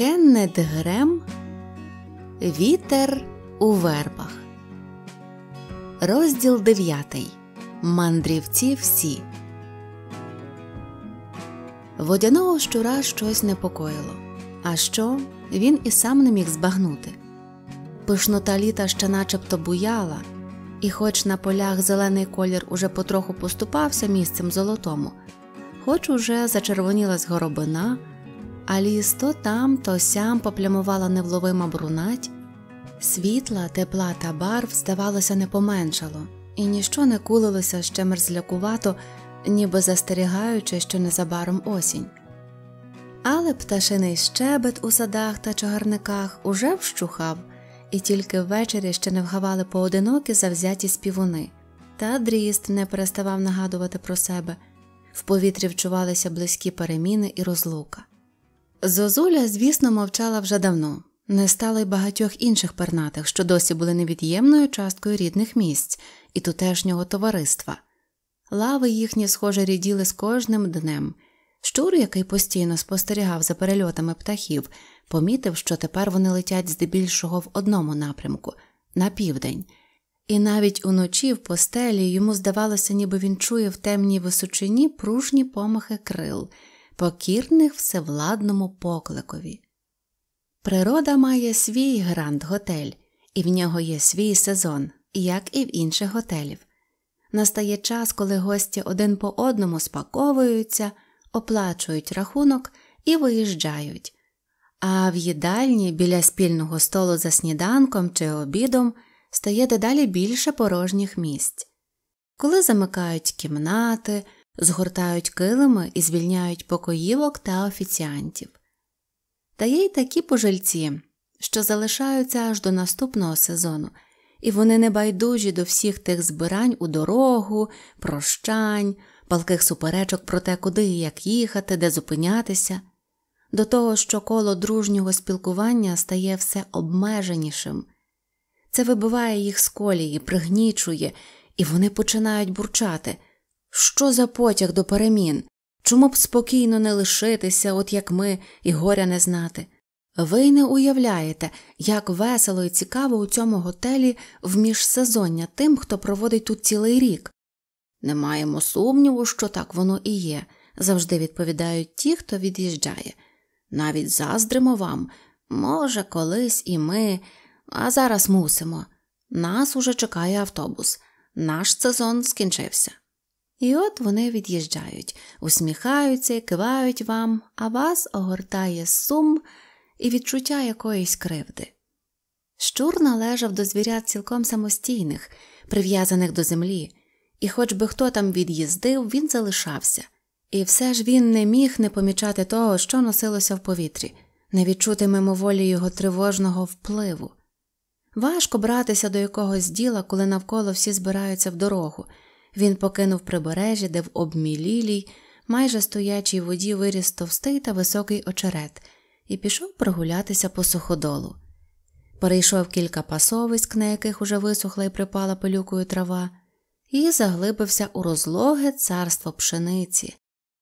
Кеннет Грем Вітер у вербах. Розділ 9. Мандрівці всі. Водяного щура щось непокоїло. А що він і сам не міг збагнути. Пишнота літа ще начебто буяла, і, хоч на полях зелений колір уже потроху поступався місцем золотому, хоч уже зачервоніла горобина – а ліс то там, то сям поплямувала невловима брунать, світла, тепла та барв, здавалося, не поменшало, і ніщо не кулилося ще мерзлякувато, ніби застерігаючи, що незабаром осінь. Але пташиний щебет у садах та чагарниках уже вщухав, і тільки ввечері ще не вгавали поодинокі завзяті співуни, та дріст не переставав нагадувати про себе, в повітрі вчувалися близькі переміни і розлука. Зозуля, звісно, мовчала вже давно, не стала й багатьох інших пернатих, що досі були невід'ємною часткою рідних місць і тутешнього товариства. Лави їхні, схоже, ріділи з кожним днем. Щур, який постійно спостерігав за перельотами птахів, помітив, що тепер вони летять здебільшого в одному напрямку на південь, і навіть уночі в постелі йому здавалося, ніби він чує в темній височині пружні помахи крил покірних всевладному покликові. Природа має свій гранд готель, і в нього є свій сезон, як і в інших готелів. Настає час, коли гості один по одному спаковуються, оплачують рахунок і виїжджають, а в їдальні біля спільного столу за сніданком чи обідом стає дедалі більше порожніх місць. Коли замикають кімнати, згортають килими і звільняють покоївок та офіціантів. Та є й такі пожильці, що залишаються аж до наступного сезону, і вони небайдужі до всіх тих збирань у дорогу, прощань, палких суперечок про те, куди і як їхати, де зупинятися, до того, що коло дружнього спілкування стає все обмеженішим. Це вибиває їх з колії, пригнічує, і вони починають бурчати. Що за потяг до перемін? Чому б спокійно не лишитися, от як ми, і горя не знати? Ви й не уявляєте, як весело і цікаво у цьому готелі в міжсезоння тим, хто проводить тут цілий рік. Не маємо сумніву, що так воно і є, завжди відповідають ті, хто від'їжджає. Навіть заздримо вам, може, колись і ми, а зараз мусимо. Нас уже чекає автобус, наш сезон скінчився. І от вони від'їжджають, усміхаються, кивають вам, а вас огортає сум і відчуття якоїсь кривди. Щур належав до звірят цілком самостійних, прив'язаних до землі, і хоч би хто там від'їздив, він залишався, і все ж він не міг не помічати того, що носилося в повітрі, не відчути мимоволі його тривожного впливу. Важко братися до якогось діла, коли навколо всі збираються в дорогу. Він покинув прибережжя, де в обмілілій, майже стоячій воді виріс товстий та високий очерет і пішов прогулятися по суходолу. Перейшов кілька пасовиськ, на яких уже висохла і припала пилюкою трава, і заглибився у розлоге царство пшениці,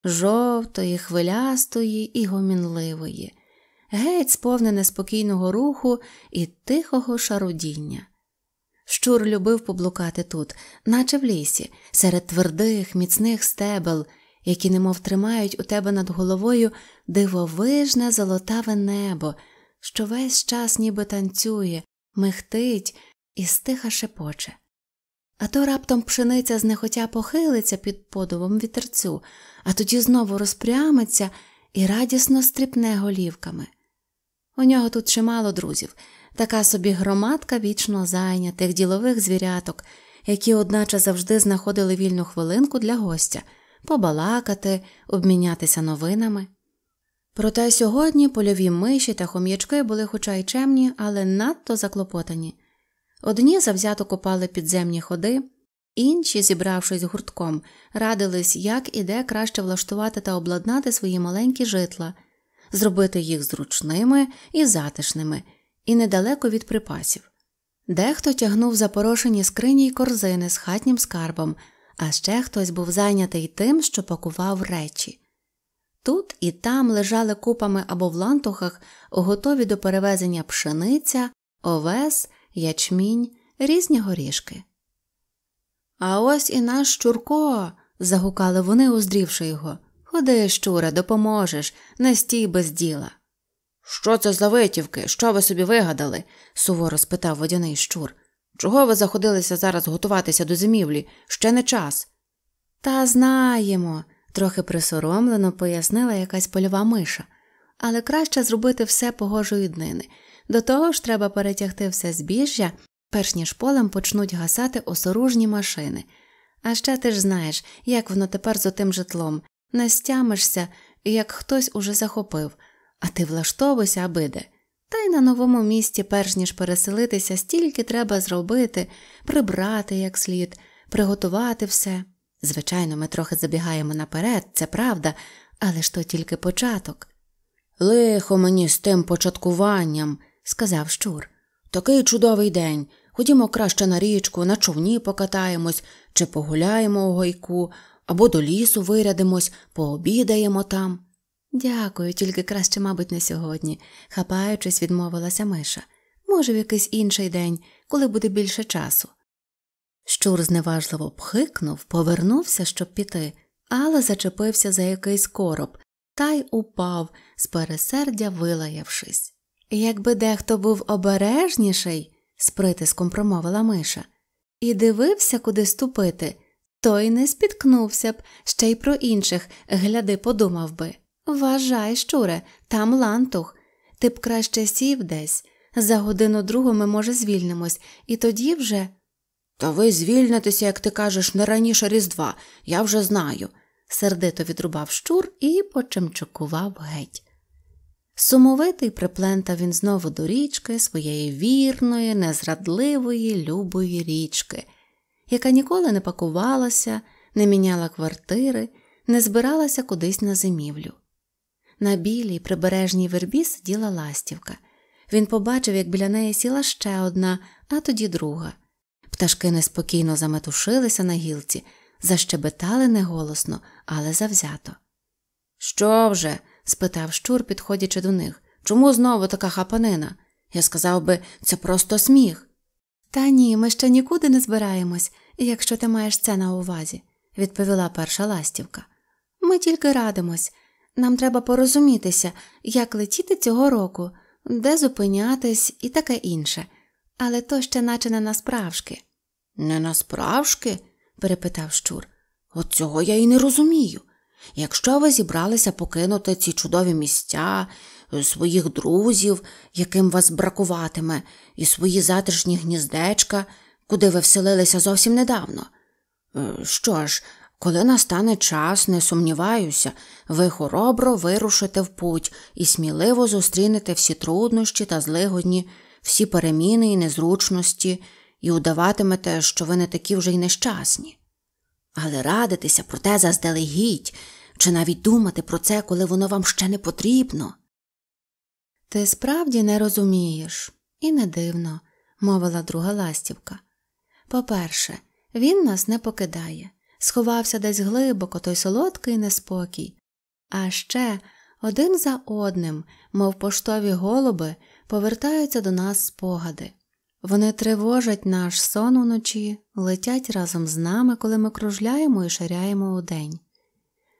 жовтої, хвилястої і гомінливої, геть сповнене спокійного руху і тихого шарудіння. Щур любив поблукати тут, наче в лісі, серед твердих, міцних стебел, які немов тримають у тебе над головою дивовижне золотаве небо, що весь час ніби танцює, мехтить і стиха шепоче. А то раптом пшениця знехотя похилиться під подувом вітерцю, а тоді знову розпрямиться і радісно стріпне голівками. У нього тут чимало друзів, така собі громадка вічно зайнятих ділових звіряток, які одначе завжди знаходили вільну хвилинку для гостя побалакати, обмінятися новинами. Проте сьогодні польові миші та хом'ячки були хоча й чемні, але надто заклопотані. Одні завзято копали підземні ходи, інші, зібравшись гуртком, радились, як і де краще влаштувати та обладнати свої маленькі житла, зробити їх зручними і затишними і недалеко від припасів. Дехто тягнув запорошені скрині й корзини з хатнім скарбом, а ще хтось був зайнятий тим, що пакував речі. Тут і там лежали купами або в лантухах, готові до перевезення пшениця, овес, ячмінь, різні горішки. А ось і наш Щурко. загукали вони, уздрівши його. Ходи, щура, допоможеш, не стій без діла. Що це за витівки? Що ви собі вигадали? суворо спитав водяний щур. Чого ви заходилися зараз готуватися до зимівлі? Ще не час. Та знаємо, трохи присоромлено пояснила якась польова миша, але краще зробити все погожої днини. До того ж, треба перетягти все збіжжя, перш ніж полем почнуть гасати осоружні машини. А ще ти ж знаєш, як воно тепер з отим житлом, не стямишся, як хтось уже захопив а ти влаштовуйся, абиде. Та й на новому місці, перш ніж переселитися, стільки треба зробити, прибрати як слід, приготувати все. Звичайно, ми трохи забігаємо наперед, це правда, але ж то тільки початок. Лихо мені з тим початкуванням, сказав Щур. Такий чудовий день. Ходімо краще на річку, на човні покатаємось, чи погуляємо у гойку, або до лісу вирядимось, пообідаємо там. Дякую, тільки краще, мабуть, не сьогодні, хапаючись, відмовилася Миша. Може, в якийсь інший день, коли буде більше часу. Щур зневажливо пхикнув, повернувся, щоб піти, але зачепився за якийсь короб та й упав, з пересердя вилаявшись. Якби дехто був обережніший, з притиском промовила Миша, і дивився, куди ступити, той не спіткнувся б, ще й про інших, гляди, подумав би. Вважай, щуре, там лантух. Ти б краще сів десь. За годину другу ми, може, звільнимось, і тоді вже. Та ви звільнитеся, як ти кажеш, не раніше Різдва, я вже знаю, сердито відрубав щур і почемчукував геть. Сумовитий приплентав він знову до річки своєї вірної, незрадливої, любої річки, яка ніколи не пакувалася, не міняла квартири, не збиралася кудись на зимівлю. На білій прибережній вербі сиділа ластівка. Він побачив, як біля неї сіла ще одна, а тоді друга. Пташки неспокійно заметушилися на гілці, защебетали неголосно, але завзято. Що вже? спитав щур, підходячи до них. Чому знову така хапанина? Я сказав би, це просто сміх. Та ні, ми ще нікуди не збираємось, якщо ти маєш це на увазі, відповіла перша ластівка. Ми тільки радимось. Нам треба порозумітися, як летіти цього року, де зупинятись і таке інше, але то ще наче не насправжки. Не насправжки? перепитав щур. От цього я і не розумію. Якщо ви зібралися покинути ці чудові місця, своїх друзів, яким вас бракуватиме, і свої затишні гніздечка, куди ви вселилися зовсім недавно. Е, що ж, коли настане час, не сумніваюся, ви хоробро вирушите в путь і сміливо зустрінете всі труднощі та злигодні, всі переміни і незручності, і удаватимете, що ви не такі вже й нещасні. Але радитися про те заздалегідь, чи навіть думати про це, коли воно вам ще не потрібно. Ти справді не розумієш, і не дивно, мовила друга ластівка. По перше, він нас не покидає сховався десь глибоко той солодкий неспокій, а ще один за одним, мов поштові голуби, повертаються до нас спогади. Вони тривожать наш сон уночі, летять разом з нами, коли ми кружляємо і ширяємо удень.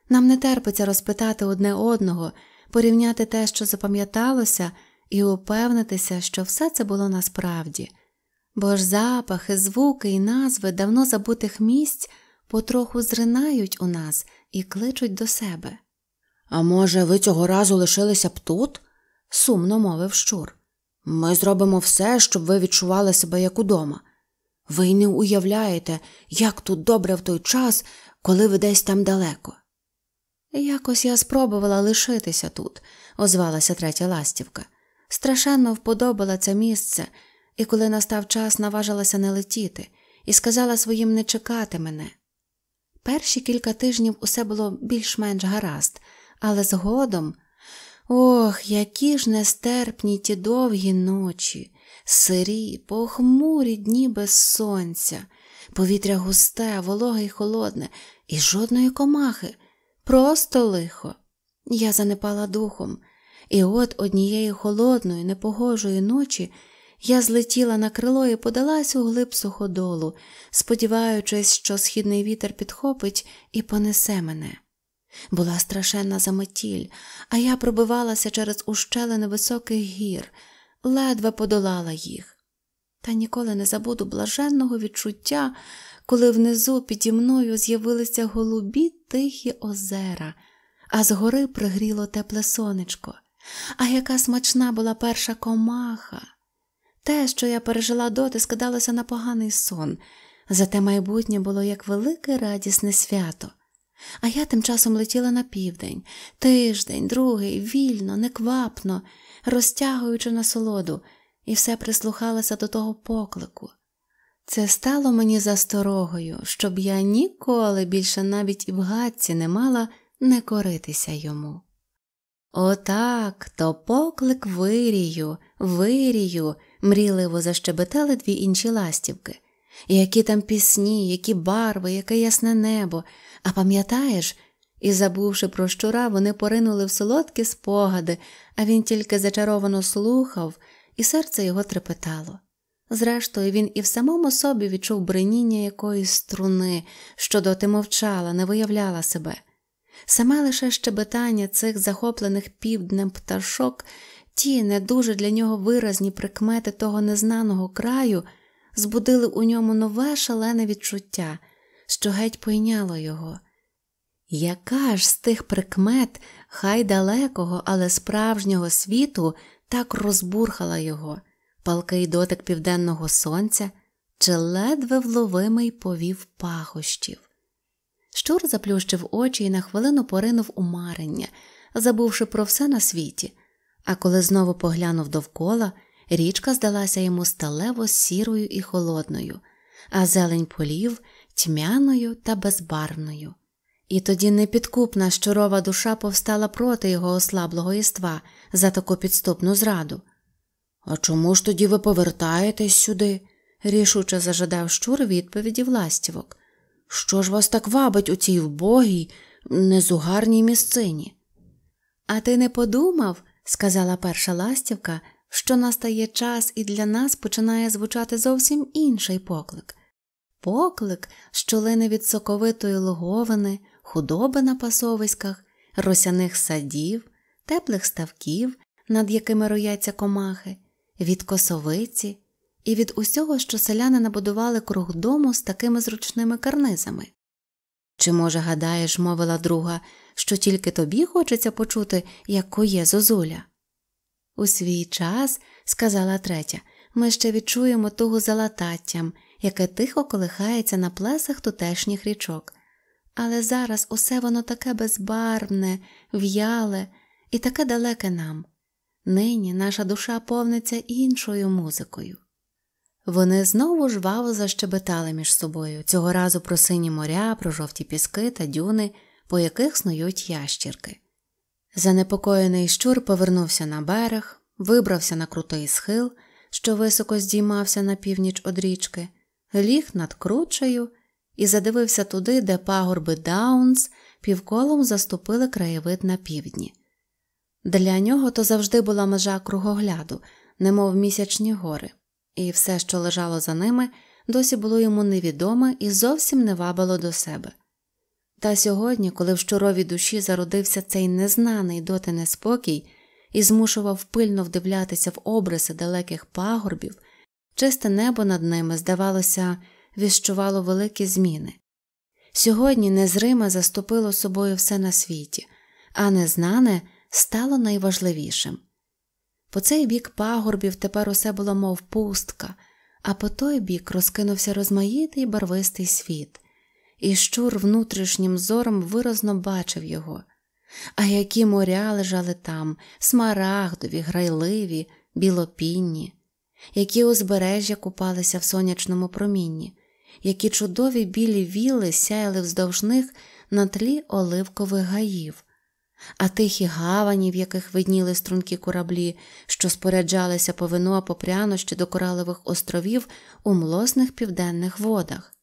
Нам не терпиться розпитати одне одного, порівняти те, що запам'яталося, і упевнитися, що все це було насправді, бо ж запахи, звуки і назви давно забутих місць потроху зринають у нас і кличуть до себе. А може, ви цього разу лишилися б тут? сумно мовив щур. Ми зробимо все, щоб ви відчували себе як удома. Ви й не уявляєте, як тут добре в той час, коли ви десь там далеко. Якось я спробувала лишитися тут, озвалася третя ластівка. Страшенно вподобала це місце, і коли настав час, наважилася не летіти і сказала своїм не чекати мене, Перші кілька тижнів усе було більш-менш гаразд, але згодом. Ох, які ж нестерпні ті довгі ночі, сирі, похмурі дні без сонця, повітря густе, вологе і холодне, і жодної комахи, просто лихо. Я занепала духом, і от однієї холодної, непогожої ночі я злетіла на крило і подалась у глиб суходолу, сподіваючись, що східний вітер підхопить і понесе мене. Була страшенна заметіль, а я пробивалася через ущелини високих гір, ледве подолала їх. Та ніколи не забуду блаженного відчуття, коли внизу піді мною з'явилися голубі тихі озера, а згори пригріло тепле сонечко. А яка смачна була перша комаха! Те, що я пережила доти, скидалося на поганий сон, зате майбутнє було як велике радісне свято. А я тим часом летіла на південь, тиждень, другий, вільно, неквапно, розтягуючи насолоду, і все прислухалася до того поклику. Це стало мені засторогою, щоб я ніколи більше навіть і в гадці не мала не коритися йому. Отак то поклик вирію, вирію мріливо защебетали дві інші ластівки. Які там пісні, які барви, яке ясне небо. А пам'ятаєш? І, забувши про щура, вони поринули в солодкі спогади, а він тільки зачаровано слухав, і серце його трепетало. Зрештою, він і в самому собі відчув бриніння якоїсь струни, що доти мовчала, не виявляла себе. Саме лише щебетання цих захоплених півднем пташок Ті не дуже для нього виразні прикмети того незнаного краю збудили у ньому нове шалене відчуття, що геть пойняло його. Яка ж з тих прикмет, хай далекого, але справжнього світу так розбурхала його, палкий дотик південного сонця чи ледве вловимий повів пахощів? Щур заплющив очі і на хвилину поринув у марення, забувши про все на світі а коли знову поглянув довкола, річка здалася йому сталево сірою і холодною, а зелень полів тьмяною та безбарвною. І тоді непідкупна щурова душа повстала проти його ослаблого іства за таку підступну зраду. А чому ж тоді ви повертаєтесь сюди? рішуче зажадав щур відповіді властівок. Що ж вас так вабить у цій вбогій, незугарній місцині? А ти не подумав, сказала перша ластівка, що настає час і для нас починає звучати зовсім інший поклик поклик, що лине від соковитої логовини, худоби на пасовиськах, росяних садів, теплих ставків, над якими рояться комахи, від косовиці і від усього, що селяни набудували круг дому з такими зручними карнизами. Чи, може, гадаєш, мовила друга, що тільки тобі хочеться почути, як коє зозуля. У свій час, сказала третя, ми ще відчуємо тугу за лататтям, яке тихо колихається на плесах тутешніх річок. Але зараз усе воно таке безбарвне, в'яле і таке далеке нам. Нині наша душа повниться іншою музикою. Вони знову жваво защебетали між собою, цього разу про сині моря, про жовті піски та дюни по яких снують ящірки. Занепокоєний щур повернувся на берег, вибрався на крутий схил, що високо здіймався на північ од річки, ліг над кручею і задивився туди, де пагорби Даунс півколом заступили краєвид на півдні. Для нього то завжди була межа кругогляду, немов місячні гори, і все, що лежало за ними, досі було йому невідоме і зовсім не вабило до себе. Та сьогодні, коли в щуровій душі зародився цей незнаний доти неспокій і змушував пильно вдивлятися в обриси далеких пагорбів, чисте небо над ними, здавалося, віщувало великі зміни. Сьогодні незриме заступило собою все на світі, а незнане стало найважливішим. По цей бік пагорбів тепер усе було мов пустка, а по той бік розкинувся розмаїтий барвистий світ і щур внутрішнім зором виразно бачив його, а які моря лежали там, смарагдові, грайливі, білопінні, які узбережжя купалися в сонячному промінні, які чудові білі віли сяяли вздовж них на тлі оливкових гаїв. А тихі гавані, в яких видніли струнки кораблі, що споряджалися по вино по прянощі до Коралевих островів у млосних південних водах.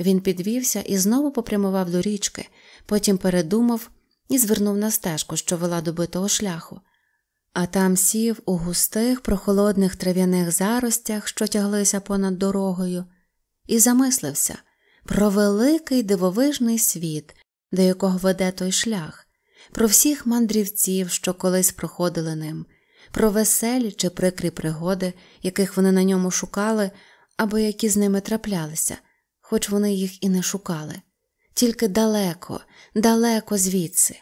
Він підвівся і знову попрямував до річки, потім передумав і звернув на стежку, що вела до битого шляху, а там сів у густих, прохолодних трав'яних заростях, що тяглися понад дорогою, і замислився про великий дивовижний світ, до якого веде той шлях, про всіх мандрівців, що колись проходили ним, про веселі чи прикрі пригоди, яких вони на ньому шукали, або які з ними траплялися хоч вони їх і не шукали, тільки далеко, далеко звідси.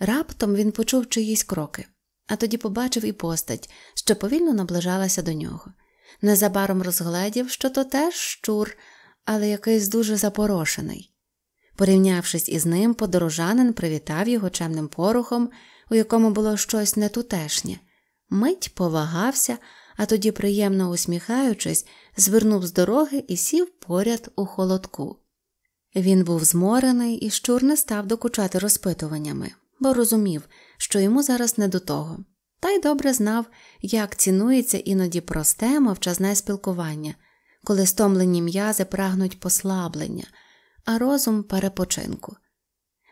Раптом він почув чиїсь кроки, а тоді побачив і постать, що повільно наближалася до нього. Незабаром розгледів, що то теж щур, але якийсь дуже запорошений. Порівнявшись із ним, подорожанин привітав його чемним порохом, у якому було щось нетутешнє. Мить повагався, а тоді, приємно усміхаючись, звернув з дороги і сів поряд у холодку. Він був зморений і щур не став докучати розпитуваннями, бо розумів, що йому зараз не до того, та й добре знав, як цінується іноді просте мовчазне спілкування, коли стомлені м'язи прагнуть послаблення, а розум перепочинку.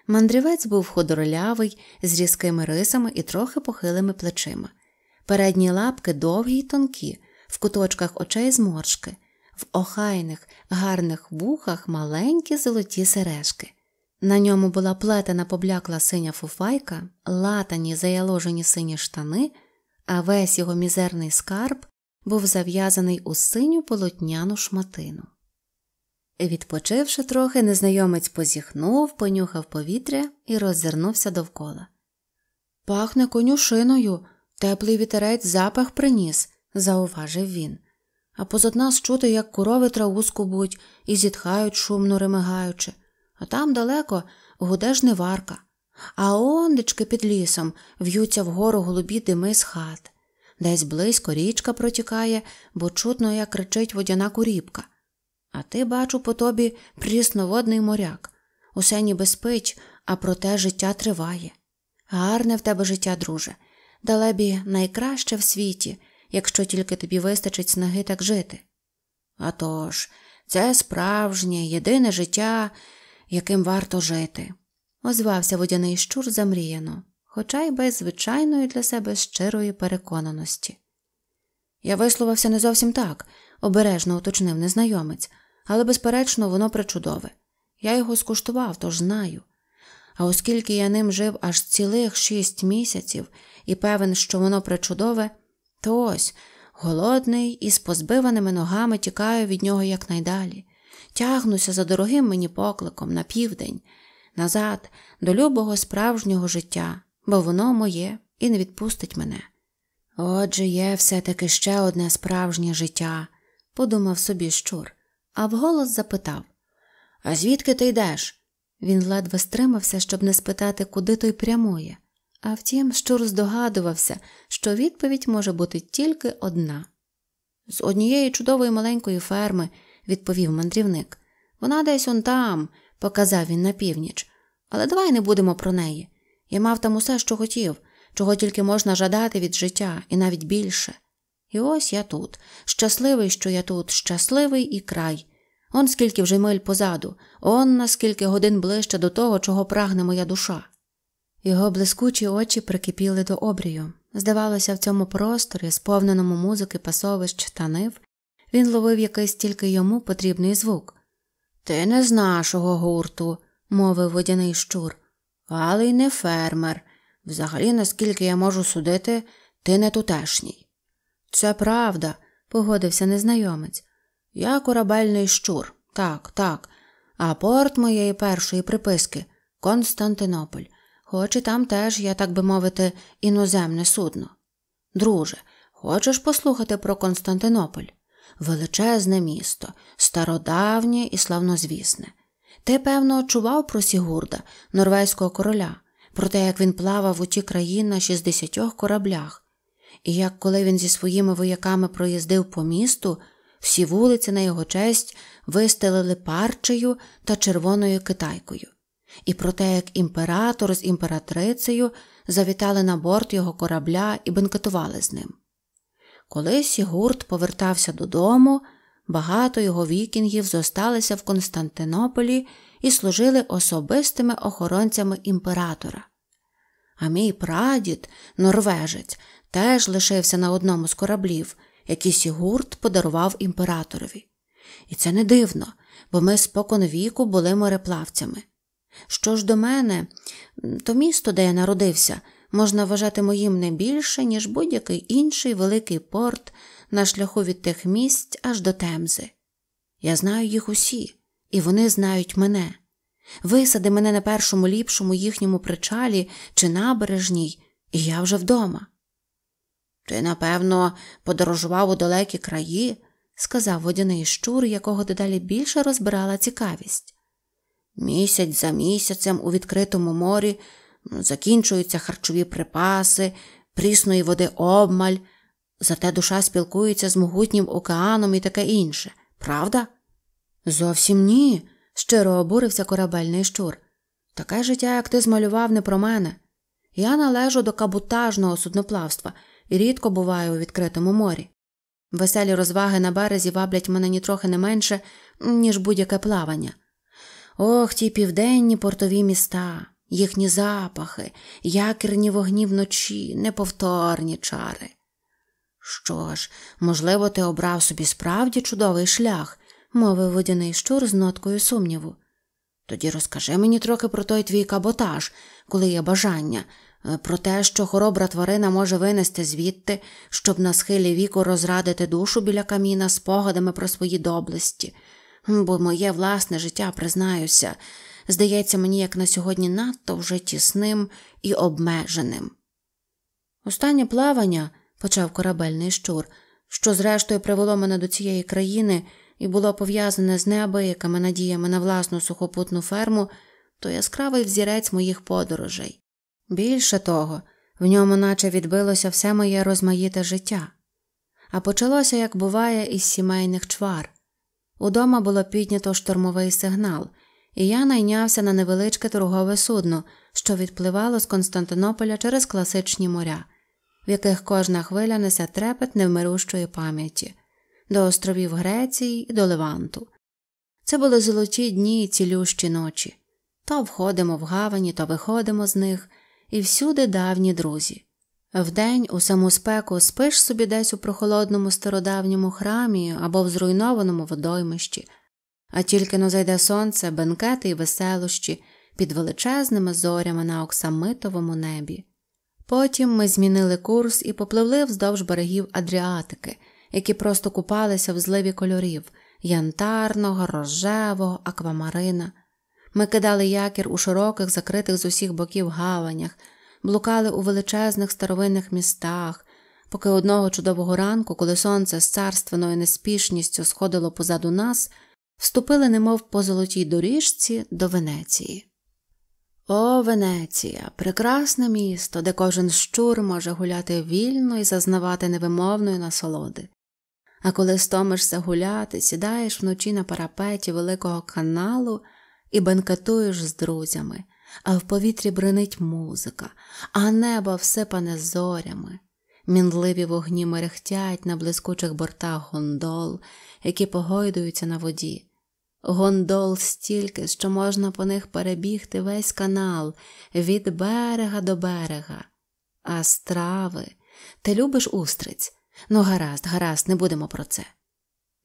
Мандрівець був худорлявий, з різкими рисами і трохи похилими плечима. Передні лапки довгі й тонкі, в куточках очей зморшки, в охайних, гарних вухах маленькі золоті сережки. На ньому була плетена поблякла синя фуфайка, латані заяложені сині штани, а весь його мізерний скарб був зав'язаний у синю полотняну шматину. Відпочивши трохи, незнайомець позіхнув, понюхав повітря і роззирнувся довкола. Пахне конюшиною. Теплий вітерець запах приніс, зауважив він. А позад нас чути, як корови траву скубуть і зітхають, шумно ремигаючи. А там далеко гуде варка, А ондечки під лісом в'ються вгору голубі дими з хат. Десь близько річка протікає, бо чутно, як кричить водяна куріпка. А ти, бачу, по тобі прісноводний моряк. Усе ніби спить, а проте життя триває. Гарне в тебе життя, друже далебі найкраще в світі, якщо тільки тобі вистачить снаги так жити. А тож, це справжнє, єдине життя, яким варто жити, озвався водяний щур замріяно, хоча й без звичайної для себе щирої переконаності. Я висловився не зовсім так, обережно уточнив незнайомець, але, безперечно, воно причудове. Я його скуштував, тож знаю. А оскільки я ним жив аж цілих шість місяців і певен, що воно причудове, то ось голодний і з позбиваними ногами тікаю від нього якнайдалі, тягнуся за дорогим мені покликом на південь, назад, до любого справжнього життя, бо воно моє і не відпустить мене. Отже, є все-таки ще одне справжнє життя, подумав собі щур, а вголос запитав А звідки ти йдеш? Він ледве стримався, щоб не спитати, куди той прямує, а втім, щур здогадувався, що відповідь може бути тільки одна. З однієї чудової маленької ферми, відповів мандрівник. Вона десь он там, показав він на північ, але давай не будемо про неї. Я мав там усе, що хотів, чого тільки можна жадати від життя, і навіть більше. І ось я тут, щасливий, що я тут, щасливий і край, Он скільки вже миль позаду, он наскільки годин ближче до того, чого прагне моя душа. Його блискучі очі прикипіли до обрію. Здавалося, в цьому просторі, сповненому музики, пасовищ та нив, він ловив якийсь тільки йому потрібний звук. Ти не з нашого гурту, мовив водяний щур, але й не фермер. Взагалі, наскільки я можу судити, ти не тутешній. Це правда, погодився незнайомець. Я корабельний щур, так, так, а порт моєї першої приписки Константинополь, хоч і там теж, я так би мовити, іноземне судно. Друже, хочеш послухати про Константинополь? Величезне місто, стародавнє і славнозвісне. Ти, певно, чував про Сігурда, норвезького короля, про те, як він плавав у ті країни на 60 кораблях, і як коли він зі своїми вояками проїздив по місту всі вулиці на його честь вистелили парчею та червоною китайкою. І про те, як імператор з імператрицею завітали на борт його корабля і бенкетували з ним. Коли Сігурд повертався додому, багато його вікінгів зосталися в Константинополі і служили особистими охоронцями імператора. А мій прадід, норвежець, теж лишився на одному з кораблів які Сігурд подарував імператорові. І це не дивно, бо ми спокон віку були мореплавцями. Що ж до мене, то місто, де я народився, можна вважати моїм не більше, ніж будь-який інший великий порт на шляху від тих місць аж до Темзи. Я знаю їх усі, і вони знають мене. Висади мене на першому ліпшому їхньому причалі чи набережній, і я вже вдома. Ти, напевно, подорожував у далекі краї, сказав водяний щур, якого дедалі більше розбирала цікавість. Місяць за місяцем у відкритому морі закінчуються харчові припаси, прісної води обмаль, зате душа спілкується з могутнім океаном і таке інше, правда? Зовсім ні, щиро обурився корабельний щур. Таке життя, як ти змалював, не про мене. Я належу до кабутажного судноплавства і рідко буваю у відкритому морі. Веселі розваги на березі ваблять мене нітрохи не менше, ніж будь-яке плавання. Ох, ті південні портові міста, їхні запахи, якірні вогні вночі, неповторні чари. Що ж, можливо, ти обрав собі справді чудовий шлях, мовив водяний щур з ноткою сумніву. Тоді розкажи мені трохи про той твій каботаж, коли є бажання, Е, про те, що хоробра тварина може винести звідти, щоб на схилі віку розрадити душу біля каміна спогадами про свої доблесті, бо моє власне життя, признаюся, здається мені, як на сьогодні надто вже тісним і обмеженим. Останнє плавання, почав корабельний щур, що, зрештою, привело мене до цієї країни і було пов'язане з неабиякими надіями на власну сухопутну ферму, то яскравий взірець моїх подорожей. Більше того, в ньому наче відбилося все моє розмаїте життя, а почалося, як буває, із сімейних чвар. Удома було піднято штурмовий сигнал, і я найнявся на невеличке торгове судно, що відпливало з Константинополя через класичні моря, в яких кожна хвиля несе трепет невмирущої пам'яті до островів Греції і до Леванту. Це були золоті дні і цілющі ночі. То входимо в гавані, то виходимо з них і всюди давні друзі. Вдень у саму спеку спиш собі десь у прохолодному стародавньому храмі або в зруйнованому водоймищі, а тільки но зайде сонце, бенкети і веселощі під величезними зорями на оксамитовому небі. Потім ми змінили курс і попливли вздовж берегів Адріатики, які просто купалися в зливі кольорів янтарного, рожевого, аквамарина. Ми кидали якір у широких, закритих з усіх боків гаванях, блукали у величезних старовинних містах, поки одного чудового ранку, коли сонце з царственною неспішністю сходило позаду нас, вступили, немов по золотій доріжці, до Венеції. О, Венеція, прекрасне місто, де кожен щур може гуляти вільно і зазнавати невимовної насолоди. А коли стомишся гуляти, сідаєш вночі на парапеті великого каналу і бенкетуєш з друзями, а в повітрі бренить музика, а небо всипане зорями. Мінливі вогні мерехтять на блискучих бортах гондол, які погойдуються на воді. Гондол стільки, що можна по них перебігти весь канал від берега до берега. А страви, ти любиш устриць? Ну, гаразд, гаразд, не будемо про це.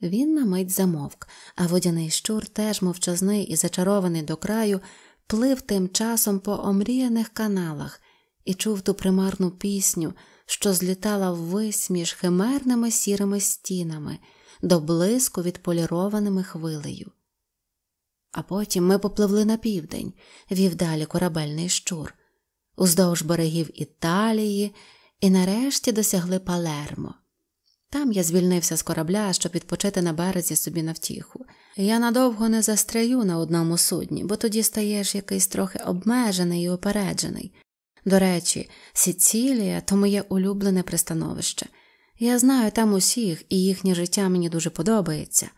Він на мить замовк, а водяний щур, теж мовчазний і зачарований до краю, плив тим часом по омріяних каналах і чув ту примарну пісню, що злітала ввись між химерними сірими стінами, до блиску відполірованими хвилею. А потім ми попливли на південь, вів далі корабельний щур, уздовж берегів Італії і нарешті досягли Палермо. Там я звільнився з корабля, щоб відпочити на березі собі на втіху. Я надовго не застряю на одному судні, бо тоді стаєш якийсь трохи обмежений і опереджений. До речі, Сіцілія то моє улюблене пристановище. Я знаю там усіх, і їхнє життя мені дуже подобається.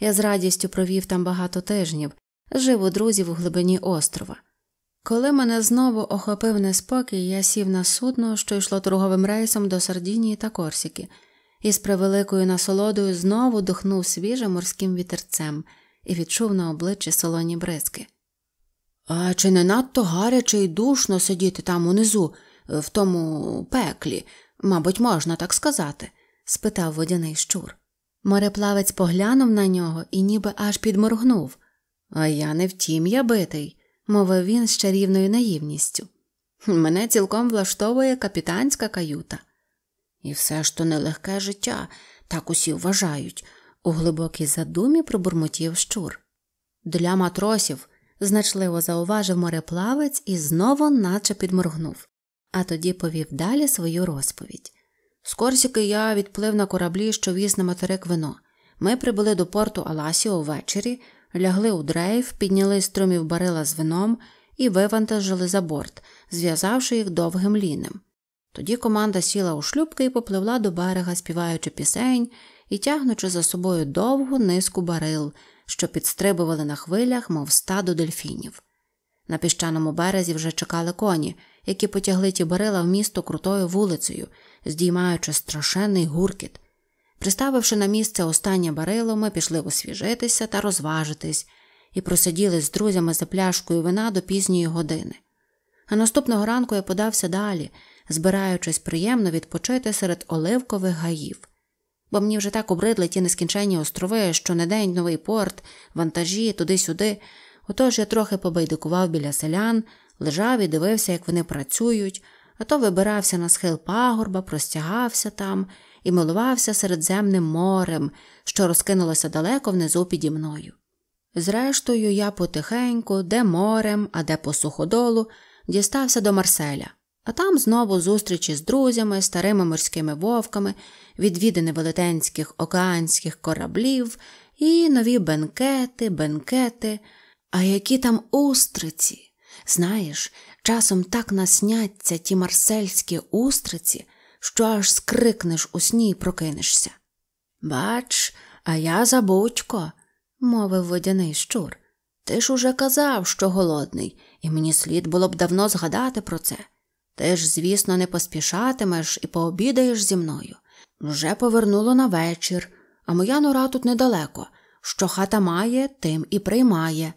Я з радістю провів там багато тижнів, жив у друзів у глибині острова. Коли мене знову охопив неспокій, я сів на судно, що йшло торговим рейсом до Сардінії та Корсіки і з превеликою насолодою знову дохнув свіжим морським вітерцем і відчув на обличчі солоні бризки. А чи не надто гаряче і душно сидіти там унизу, в тому пеклі, мабуть, можна так сказати? спитав водяний щур. Мореплавець поглянув на нього і ніби аж підморгнув. А я не втім, я битий, мовив він з чарівною наївністю. Мене цілком влаштовує капітанська каюта. І все ж то нелегке життя, так усі вважають, у глибокій задумі пробурмотів щур. Для матросів, значливо зауважив мореплавець і знову наче підморгнув, а тоді повів далі свою розповідь. З Корсіки я відплив на кораблі, що віз на материк вино. Ми прибули до порту Аласіо ввечері, лягли у дрейф, підняли струмів барила з вином і вивантажили за борт, зв'язавши їх довгим лінем. Тоді команда сіла у шлюбки і попливла до берега, співаючи пісень і тягнучи за собою довгу низку барил, що підстрибували на хвилях, мов стадо дельфінів. На піщаному березі вже чекали коні, які потягли ті барила в місто крутою вулицею, здіймаючи страшенний гуркіт. Приставивши на місце останнє барило, ми пішли освіжитися та розважитись і просиділи з друзями за пляшкою вина до пізньої години. А наступного ранку я подався далі збираючись приємно відпочити серед оливкових гаїв, бо мені вже так обридли ті нескінченні острови, що не день новий порт, вантажі, туди-сюди. Отож я трохи побайдикував біля селян, лежав і дивився, як вони працюють, а то вибирався на схил пагорба, простягався там і милувався середземним морем, що розкинулося далеко внизу піді мною. Зрештою, я потихеньку, де морем, а де по суходолу, дістався до Марселя. А там знову зустрічі з друзями, старими морськими вовками, відвідини велетенських океанських кораблів і нові бенкети, бенкети. А які там устриці? Знаєш, часом так насняться ті марсельські устриці, що аж скрикнеш у сні і прокинешся. Бач, а я забудько, мовив водяний щур. Ти ж уже казав, що голодний, і мені слід було б давно згадати про це. Ти ж, звісно, не поспішатимеш і пообідаєш зі мною. Вже повернуло на вечір, а моя нора тут недалеко. Що хата має, тим і приймає.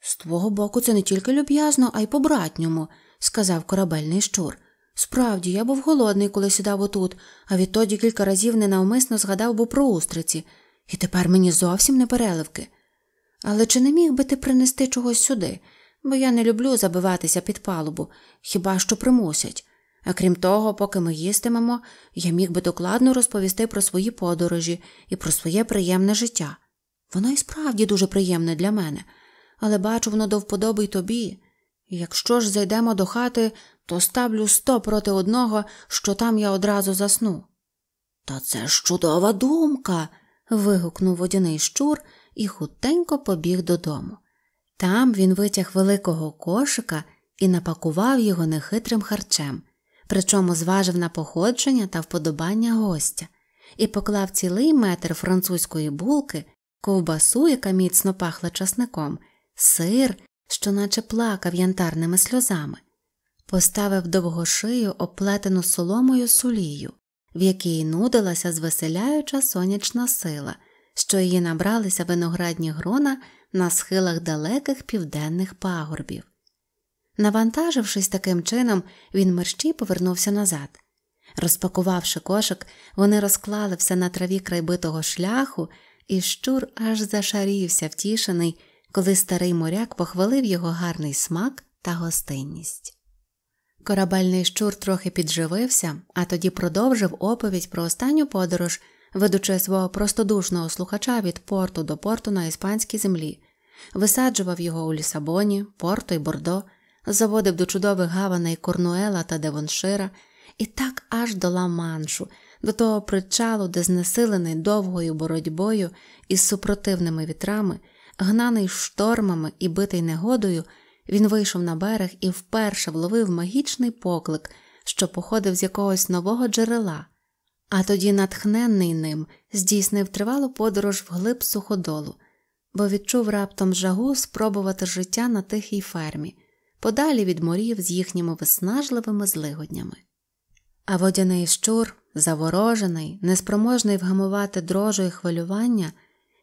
З твого боку, це не тільки люб'язно, а й по-братньому, сказав корабельний щур. Справді, я був голодний, коли сідав отут, а відтоді кілька разів ненавмисно згадав би про устриці, і тепер мені зовсім не переливки. Але чи не міг би ти принести чогось сюди? бо я не люблю забиватися під палубу, хіба що примусять. А крім того, поки ми їстимемо, я міг би докладно розповісти про свої подорожі і про своє приємне життя. Воно і справді дуже приємне для мене, але бачу, воно до вподоби й тобі. Якщо ж зайдемо до хати, то ставлю сто проти одного, що там я одразу засну. Та це ж чудова думка. вигукнув водяний щур і хутенько побіг додому. Там він витяг великого кошика і напакував його нехитрим харчем, причому зважив на походження та вподобання гостя, і поклав цілий метр французької булки, ковбасу, яка міцно пахла часником, сир, що наче плакав янтарними сльозами, поставив довго шию оплетену соломою сулію, в якій нудилася звеселяюча сонячна сила, що її набралися виноградні грона на схилах далеких південних пагорбів. Навантажившись таким чином, він мерщій повернувся назад. Розпакувавши кошик, вони розклали все на траві крайбитого шляху, і щур аж зашарівся, втішений, коли старий моряк похвалив його гарний смак та гостинність. Корабельний щур трохи підживився, а тоді продовжив оповідь про останню подорож, ведучи свого простодушного слухача від порту до порту на іспанській землі, висаджував його у Лісабоні, Порто й Бордо, заводив до чудових гаваней Корнуела та Девоншира і так аж до Ла-Маншу, до того причалу, де знесилений довгою боротьбою із супротивними вітрами, гнаний штормами і битий негодою, він вийшов на берег і вперше вловив магічний поклик, що походив з якогось нового джерела. А тоді, натхненний ним, здійснив тривалу подорож вглиб суходолу, бо відчув раптом жагу спробувати життя на тихій фермі, подалі від морів з їхніми виснажливими злигоднями. А водяний щур, заворожений, неспроможний вгамувати дрожу і хвилювання,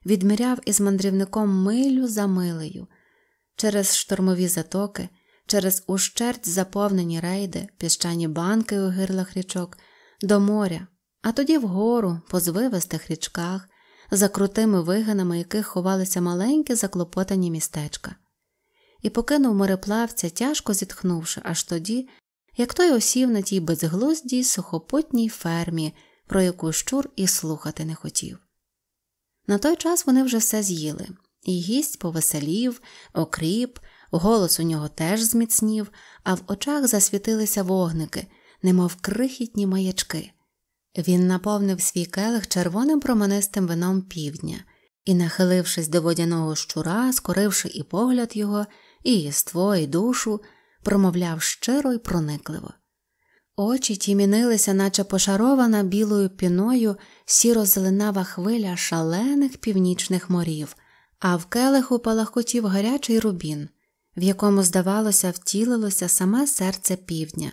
відміряв із мандрівником милю за милею, через штормові затоки, через ущерть заповнені рейди, піщані банки у гирлах річок, до моря, а тоді вгору, по звивистих річках за крутими вигинами яких ховалися маленькі заклопотані містечка, і покинув мореплавця, тяжко зітхнувши, аж тоді, як той осів на тій безглуздій сухопутній фермі, про яку щур і слухати не хотів. На той час вони вже все з'їли, і гість повеселів, окріп, голос у нього теж зміцнів, а в очах засвітилися вогники, немов крихітні маячки. Він наповнив свій келих червоним променистим вином півдня і, нахилившись до водяного щура, скоривши і погляд його, і єство, і душу, промовляв щиро й проникливо. Очі ті мінилися, наче пошарована білою піною сіро-зеленава хвиля шалених північних морів, а в келиху палахкотів гарячий рубін, в якому, здавалося, втілилося саме серце півдня,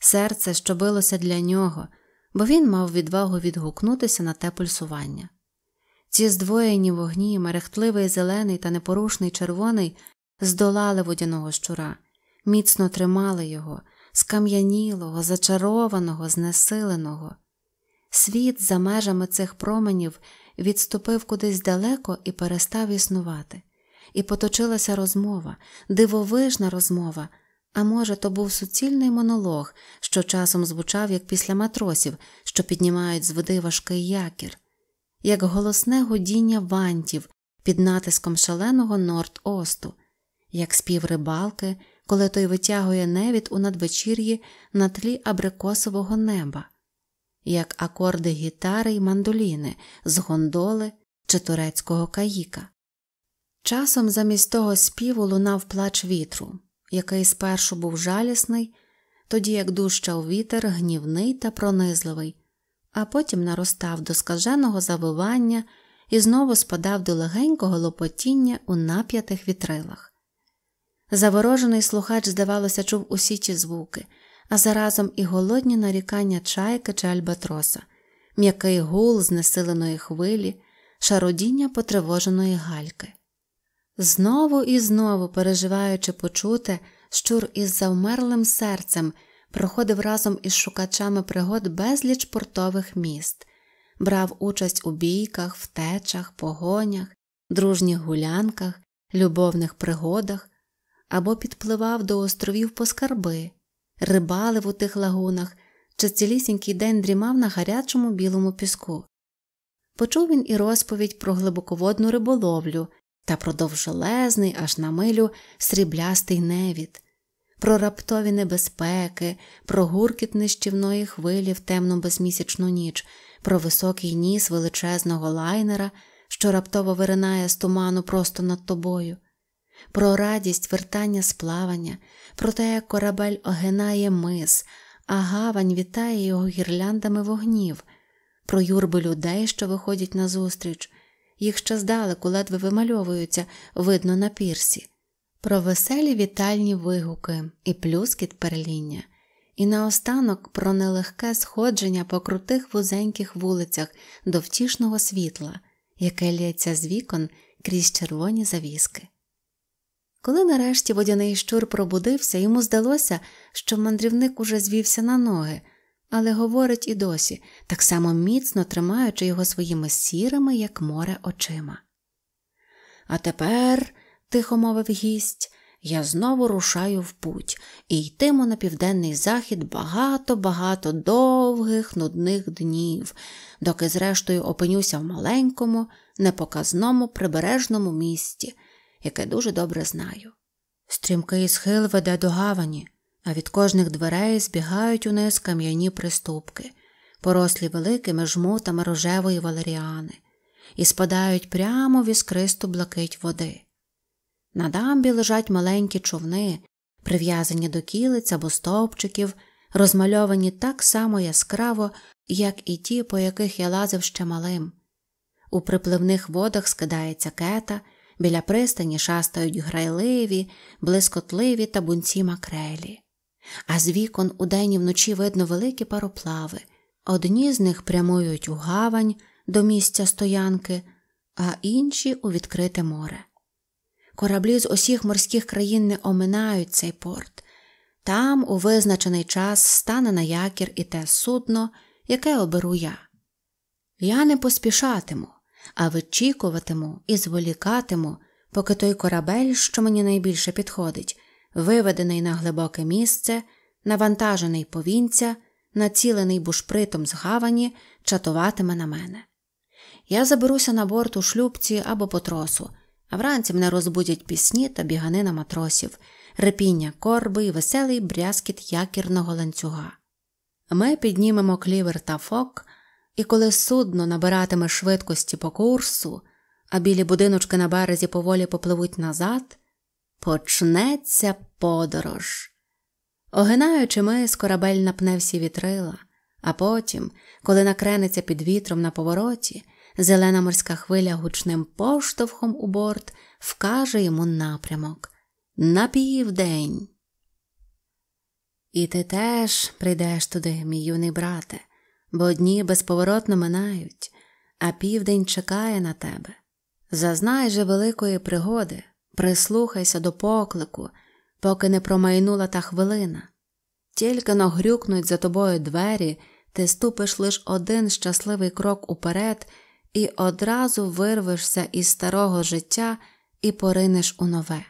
серце, що билося для нього бо він мав відвагу відгукнутися на те пульсування. Ці здвоєні вогні, мерехтливий зелений та непорушний червоний, здолали водяного щура, міцно тримали його, скам'янілого, зачарованого, знесиленого. Світ за межами цих променів відступив кудись далеко і перестав існувати, і поточилася розмова, дивовижна розмова. А може, то був суцільний монолог, що часом звучав, як після матросів, що піднімають з води важкий якір, як голосне гудіння вантів під натиском шаленого Норд-Осту, як спів рибалки, коли той витягує невід у надвечір'ї на тлі абрикосового неба, як акорди гітари й мандоліни з гондоли чи турецького каїка. Часом замість того співу лунав плач вітру який спершу був жалісний, тоді як дужчав вітер, гнівний та пронизливий, а потім наростав до скаженого завивання і знову спадав до легенького лопотіння у нап'ятих вітрилах. Заворожений слухач, здавалося, чув усі ті звуки, а заразом і голодні нарікання чайки чи альбатроса, м'який гул знесиленої хвилі, шародіння потривоженої гальки знову і знову переживаючи почуте, щур із завмерлим серцем проходив разом із шукачами пригод безліч портових міст, брав участь у бійках, втечах, погонях, дружніх гулянках, любовних пригодах або підпливав до островів по скарби, рибалив у тих лагунах чи цілісінький день дрімав на гарячому білому піску. Почув він і розповідь про глибоководну риболовлю, та про довжелезний аж на милю сріблястий невід, про раптові небезпеки, про гуркіт нищівної хвилі в темну безмісячну ніч, про високий ніс величезного лайнера, що раптово виринає з туману просто над тобою. Про радість вертання з плавання, про те, як корабель огинає мис, а гавань вітає його гірляндами вогнів, про юрби людей, що виходять назустріч, їх ще здалеку ледве вимальовуються, видно на пірсі, про веселі вітальні вигуки і плюскіт переління, і наостанок про нелегке сходження по крутих вузеньких вулицях до втішного світла, яке лється з вікон крізь червоні завіски. Коли нарешті водяний щур пробудився, йому здалося, що мандрівник уже звівся на ноги але говорить і досі, так само міцно тримаючи його своїми сірими, як море очима. А тепер, тихо мовив гість, я знову рушаю в путь і йтиму на південний захід багато, багато довгих, нудних днів, доки, зрештою, опинюся в маленькому, непоказному прибережному місті, яке дуже добре знаю. Стрімкий схил веде до гавані, а від кожних дверей збігають униз кам'яні приступки, порослі великими жмутами рожевої валеріани, і спадають прямо в іскристу блакить води. На дамбі лежать маленькі човни, прив'язані до кілиць або стовпчиків, розмальовані так само яскраво, як і ті, по яких я лазив ще малим. У припливних водах скидається кета, біля пристані шастають грайливі, блискотливі табунці макрелі а з вікон у день і вночі видно великі пароплави. Одні з них прямують у гавань до місця стоянки, а інші у відкрите море. Кораблі з усіх морських країн не оминають цей порт. Там у визначений час стане на якір і те судно, яке оберу я. Я не поспішатиму, а вичікуватиму і зволікатиму, поки той корабель, що мені найбільше підходить, виведений на глибоке місце, навантажений повінця, націлений бушпритом з гавані, чатуватиме на мене. Я заберуся на борт у шлюбці або по тросу, а вранці мене розбудять пісні та біганина матросів, репіння корби і веселий брязкіт якірного ланцюга. Ми піднімемо клівер та фок, і коли судно набиратиме швидкості по курсу, а білі будиночки на березі поволі попливуть назад, Почнеться подорож. Огинаючи мис, корабель напне всі вітрила, а потім, коли накренеться під вітром на повороті, зелена морська хвиля гучним поштовхом у борт вкаже йому напрямок на південь. І ти теж прийдеш туди, мій юний брате, бо дні безповоротно минають, а південь чекає на тебе. Зазнай же великої пригоди прислухайся до поклику, поки не промайнула та хвилина. Тільки но за тобою двері, ти ступиш лиш один щасливий крок уперед і одразу вирвешся із старого життя і поринеш у нове.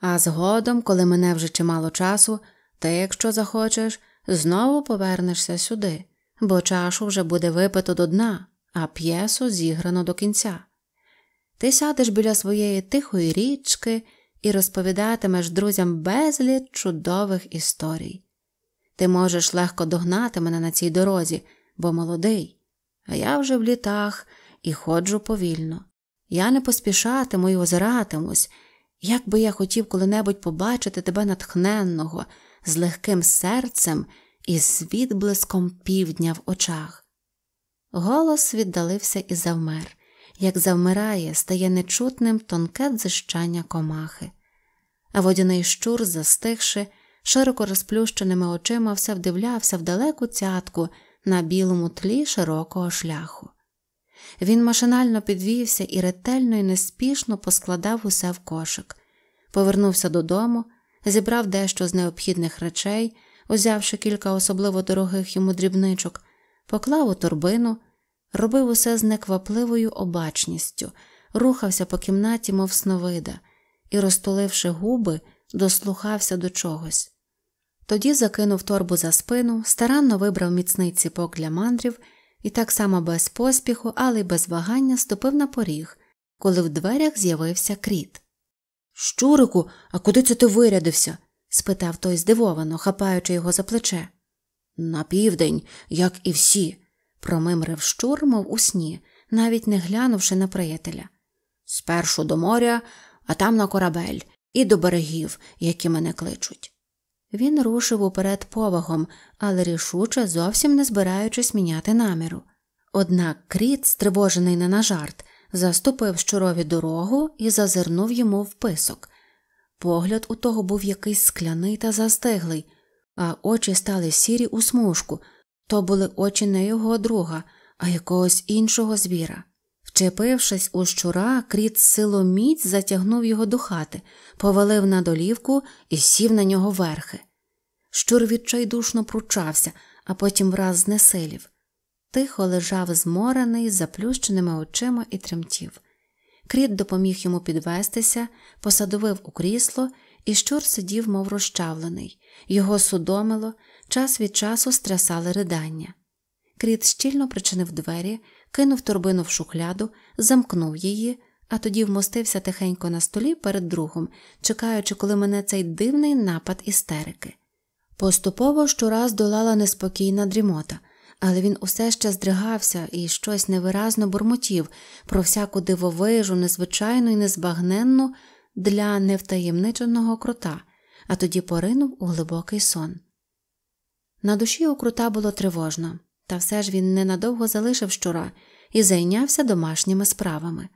А згодом, коли мене вже чимало часу, ти, якщо захочеш, знову повернешся сюди, бо чашу вже буде випито до дна, а п'єсу зіграно до кінця. Ти сядеш біля своєї тихої річки і розповідатимеш друзям безліч чудових історій. Ти можеш легко догнати мене на цій дорозі, бо молодий, а я вже в літах і ходжу повільно. Я не поспішатиму і озиратимусь, як би я хотів коли-небудь побачити тебе натхненного, з легким серцем і з відблиском півдня в очах. Голос віддалився і завмер як завмирає, стає нечутним тонке дзищання комахи, а водяний щур, застигши, широко розплющеними очима все вдивлявся в далеку цятку на білому тлі широкого шляху. Він машинально підвівся і ретельно і неспішно поскладав усе в кошик, повернувся додому, зібрав дещо з необхідних речей, узявши кілька особливо дорогих йому дрібничок, поклав у торбину робив усе з неквапливою обачністю, рухався по кімнаті, мов сновида, і, розтуливши губи, дослухався до чогось. Тоді закинув торбу за спину, старанно вибрав міцний ціпок для мандрів і так само без поспіху, але й без вагання ступив на поріг, коли в дверях з'явився кріт. Щурику, а куди це ти вирядився? спитав той здивовано, хапаючи його за плече. На південь, як і всі, промимрив щур, мов у сні, навіть не глянувши на приятеля. Спершу до моря, а там на корабель, і до берегів, які мене кличуть. Він рушив уперед повагом, але рішуче зовсім не збираючись міняти наміру. Однак кріт, стривожений не на жарт, заступив щурові дорогу і зазирнув йому в писок. Погляд у того був якийсь скляний та застиглий, а очі стали сірі у смужку, то були очі не його друга, а якогось іншого звіра. Вчепившись у щура, кріт силоміць затягнув його до хати, повалив на долівку і сів на нього верхи. Щур відчайдушно пручався, а потім враз знесилів. Тихо лежав зморений, з заплющеними очима і тремтів. Кріт допоміг йому підвестися, посадовив у крісло, і щур сидів, мов розчавлений. Його судомило, час від часу стрясали ридання. Кріт щільно причинив двері, кинув торбину в шухляду, замкнув її, а тоді вмостився тихенько на столі перед другом, чекаючи, коли мене цей дивний напад істерики. Поступово щораз долала неспокійна дрімота, але він усе ще здригався і щось невиразно бурмотів про всяку дивовижу, незвичайну і незбагненну для невтаємниченого крота, а тоді поринув у глибокий сон. На душі у крута було тривожно, та все ж він ненадовго залишив щура і зайнявся домашніми справами.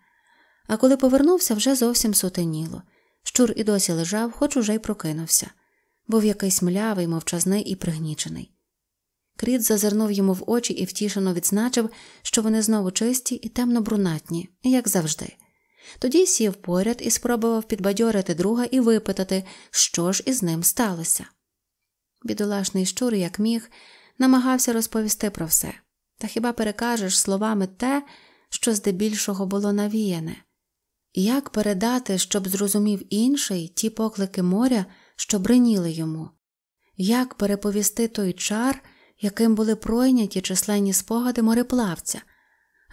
А коли повернувся, вже зовсім сутеніло. Щур і досі лежав, хоч уже й прокинувся. Був якийсь млявий, мовчазний і пригнічений. Кріт зазирнув йому в очі і втішено відзначив, що вони знову чисті і темно-брунатні, як завжди. Тоді сів поряд і спробував підбадьорити друга і випитати, що ж із ним сталося. Бідолашний щур, як міг, намагався розповісти про все, та хіба перекажеш словами те, що здебільшого було навіяне? Як передати, щоб зрозумів інший ті поклики моря, що бриніли йому? Як переповісти той чар, яким були пройняті численні спогади мореплавця?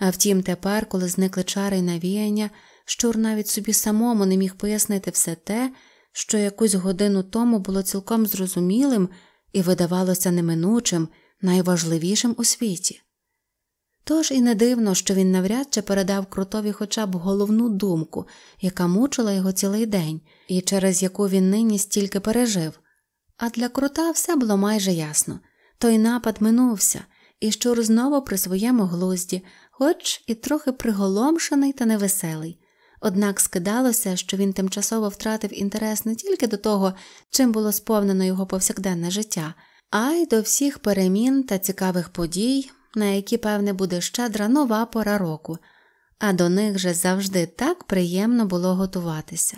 А втім, тепер, коли зникли чари й навіяння, щур навіть собі самому не міг пояснити все те, що якусь годину тому було цілком зрозумілим і видавалося неминучим, найважливішим у світі. Тож і не дивно, що він навряд чи передав крутові хоча б головну думку, яка мучила його цілий день, і через яку він нині стільки пережив. А для крута все було майже ясно той напад минувся, і щур знову при своєму глузді, хоч і трохи приголомшений та невеселий, однак скидалося, що він тимчасово втратив інтерес не тільки до того, чим було сповнено його повсякденне життя, а й до всіх перемін та цікавих подій, на які, певне, буде щедра нова пора року, а до них же завжди так приємно було готуватися.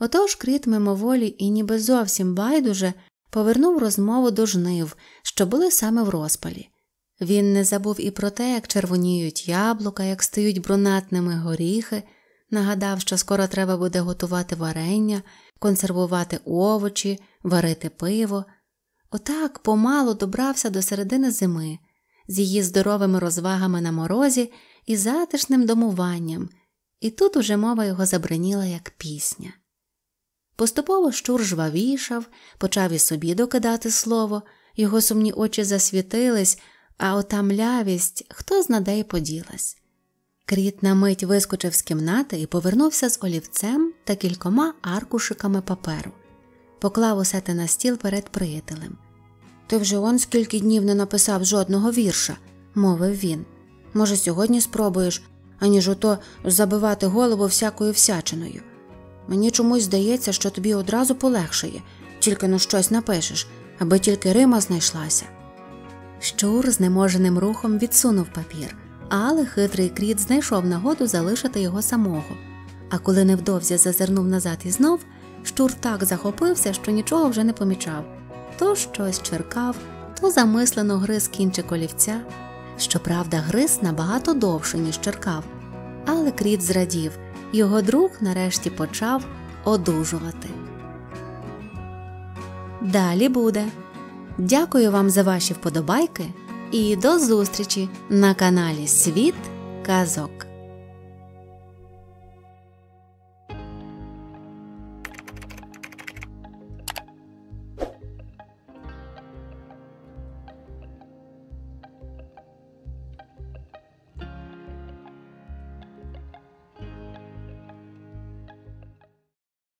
Отож кріт мимоволі і ніби зовсім байдуже повернув розмову до жнив, що були саме в розпалі. Він не забув і про те, як червоніють яблука, як стають брунатними горіхи, нагадав, що скоро треба буде готувати варення, консервувати овочі, варити пиво. Отак помалу добрався до середини зими, з її здоровими розвагами на морозі і затишним домуванням, і тут уже мова його забриніла, як пісня. Поступово щур жвавішав, почав і собі докидати слово, його сумні очі засвітились а ота млявість хто зна де й поділась. Кріт на мить вискочив з кімнати і повернувся з олівцем та кількома аркушиками паперу, поклав усе те на стіл перед приятелем. Ти вже он скільки днів не написав жодного вірша, мовив він. Може, сьогодні спробуєш, аніж ото забивати голову всякою всячиною. Мені чомусь здається, що тобі одразу полегшає, тільки ну щось напишеш, аби тільки Рима знайшлася. Щур знеможеним рухом відсунув папір, але хитрий кріт знайшов нагоду залишити його самого. А коли невдовзі зазирнув назад і знов, щур так захопився, що нічого вже не помічав то щось черкав, то замислено гриз кінчик олівця. Щоправда, гриз набагато довше, ніж черкав, але кріт зрадів його друг нарешті почав одужувати. Далі буде. Дякую вам за ваші вподобайки і до зустрічі на каналі Світ Казок.